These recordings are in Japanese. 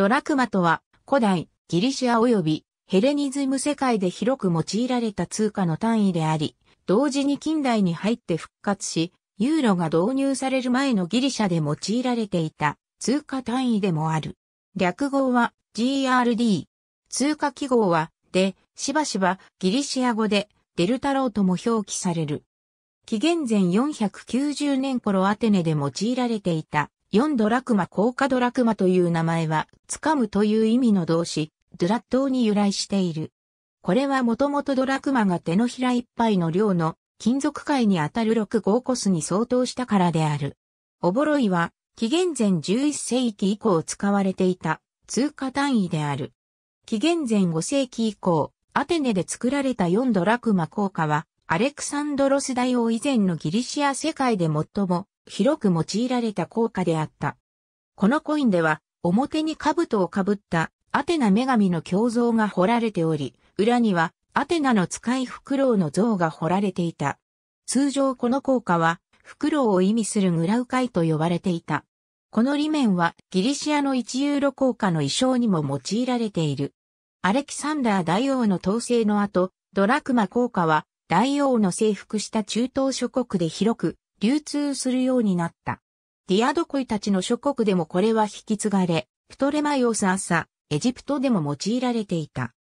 ドラクマとは、古代、ギリシア及びヘレニズム世界で広く用いられた通貨の単位であり、同時に近代に入って復活し、ユーロが導入される前のギリシャで用いられていた通貨単位でもある。略語は GRD。通貨記号は、で、しばしばギリシア語でデルタローとも表記される。紀元前490年頃アテネで用いられていた4ドラクマ高価ドラクマという名前は、掴むという意味の動詞、ドラッドに由来している。これはもともとドラクマが手のひら一杯の量の金属界にあたる六号コスに相当したからである。おぼろいは、紀元前11世紀以降使われていた通貨単位である。紀元前5世紀以降、アテネで作られた4ドラクマ硬貨は、アレクサンドロス大王以前のギリシア世界で最も広く用いられた硬貨であった。このコインでは、表に兜をかぶったアテナ女神の胸像が彫られており、裏にはアテナの使いフクロウの像が彫られていた。通常この硬貨は、フクロウを意味するグラウカイと呼ばれていた。この裏面はギリシアの一ユーロ硬貨の衣装にも用いられている。アレキサンダー大王の統制の後、ドラクマ硬貨は大王の征服した中東諸国で広く流通するようになった。ディアドコイたちの諸国でもこれは引き継がれ、プトレマイオス朝、エジプトでも用いられていた。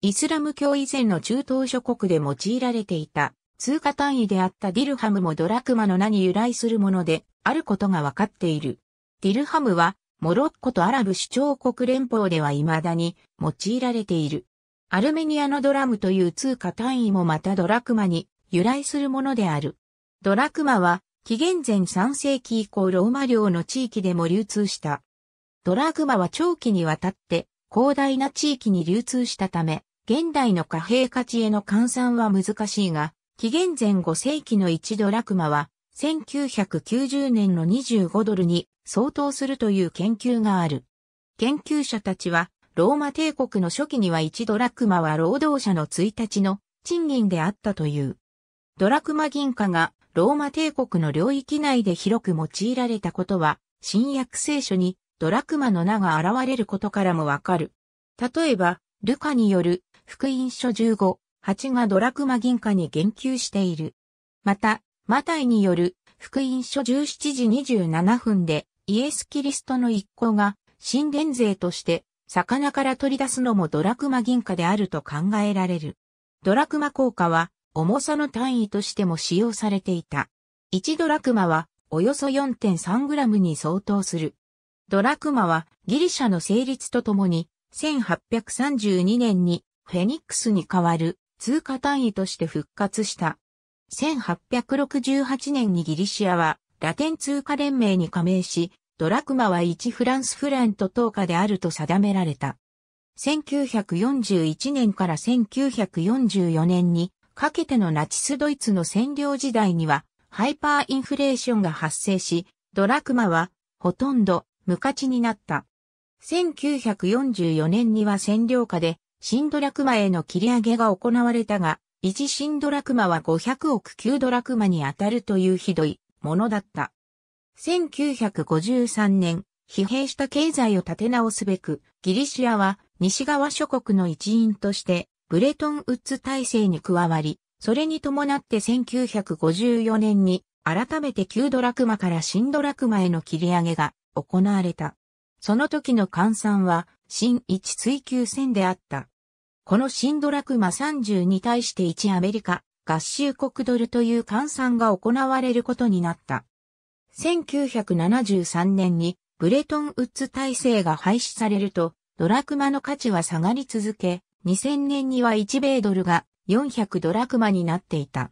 イスラム教以前の中東諸国で用いられていた、通貨単位であったディルハムもドラクマの名に由来するもので、あることがわかっている。ディルハムは、モロッコとアラブ首長国連邦では未だに用いられている。アルメニアのドラムという通貨単位もまたドラクマに由来するものである。ドラクマは紀元前3世紀以降ローマ領の地域でも流通した。ドラグマは長期にわたって広大な地域に流通したため、現代の貨幣価値への換算は難しいが、紀元前5世紀の1ドラクマは、1990年の25ドルに相当するという研究がある。研究者たちは、ローマ帝国の初期には1ドラクマは労働者の1日の賃金であったという。ドラクマ銀貨がローマ帝国の領域内で広く用いられたことは、新約聖書にドラクマの名が現れることからもわかる。例えば、ルカによる福音書15、8がドラクマ銀貨に言及している。また、マタイによる福音書17時27分でイエス・キリストの一行が神殿税として魚から取り出すのもドラクマ銀貨であると考えられる。ドラクマ効果は重さの単位としても使用されていた。1ドラクマはおよそ4 3グラムに相当する。ドラクマはギリシャの成立とともに1832年にフェニックスに代わる通貨単位として復活した。1868年にギリシアはラテン通貨連盟に加盟し、ドラクマは1フランスフランと等価であると定められた。1941年から1944年にかけてのナチスドイツの占領時代には、ハイパーインフレーションが発生し、ドラクマは、ほとんど、無価値になった。1944年には占領下で、新ドラクマへの切り上げが行われたが、一新ドラクマは500億級ドラクマに当たるというひどいものだった。1953年、疲弊した経済を立て直すべく、ギリシアは西側諸国の一員としてブレトンウッズ体制に加わり、それに伴って1954年に改めて旧ドラクマから新ドラクマへの切り上げが行われた。その時の換算は新1追求戦であった。この新ドラクマ30に対して1アメリカ合衆国ドルという換算が行われることになった。1973年にブレトンウッズ体制が廃止されると、ドラクマの価値は下がり続け、2000年には1米ドルが400ドラクマになっていた。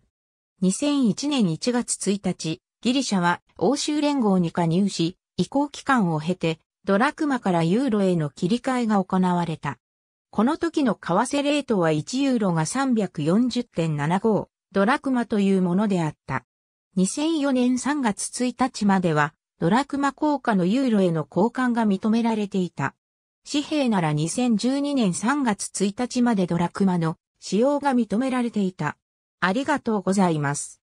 2001年1月1日、ギリシャは欧州連合に加入し、移行期間を経て、ドラクマからユーロへの切り替えが行われた。この時の為替レートは1ユーロが340.75ドラクマというものであった。2004年3月1日まではドラクマ効果のユーロへの交換が認められていた。紙幣なら2012年3月1日までドラクマの使用が認められていた。ありがとうございます。